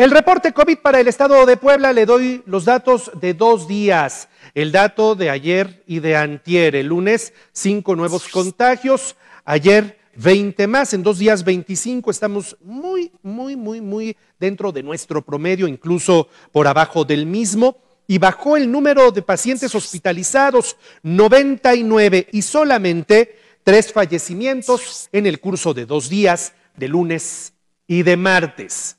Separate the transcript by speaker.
Speaker 1: El reporte COVID para el estado de Puebla le doy los datos de dos días. El dato de ayer y de antier. El lunes, cinco nuevos contagios. Ayer, veinte más. En dos días, 25. Estamos muy, muy, muy, muy dentro de nuestro promedio, incluso por abajo del mismo y bajó el número de pacientes hospitalizados, 99, y solamente tres fallecimientos en el curso de dos días, de lunes y de martes.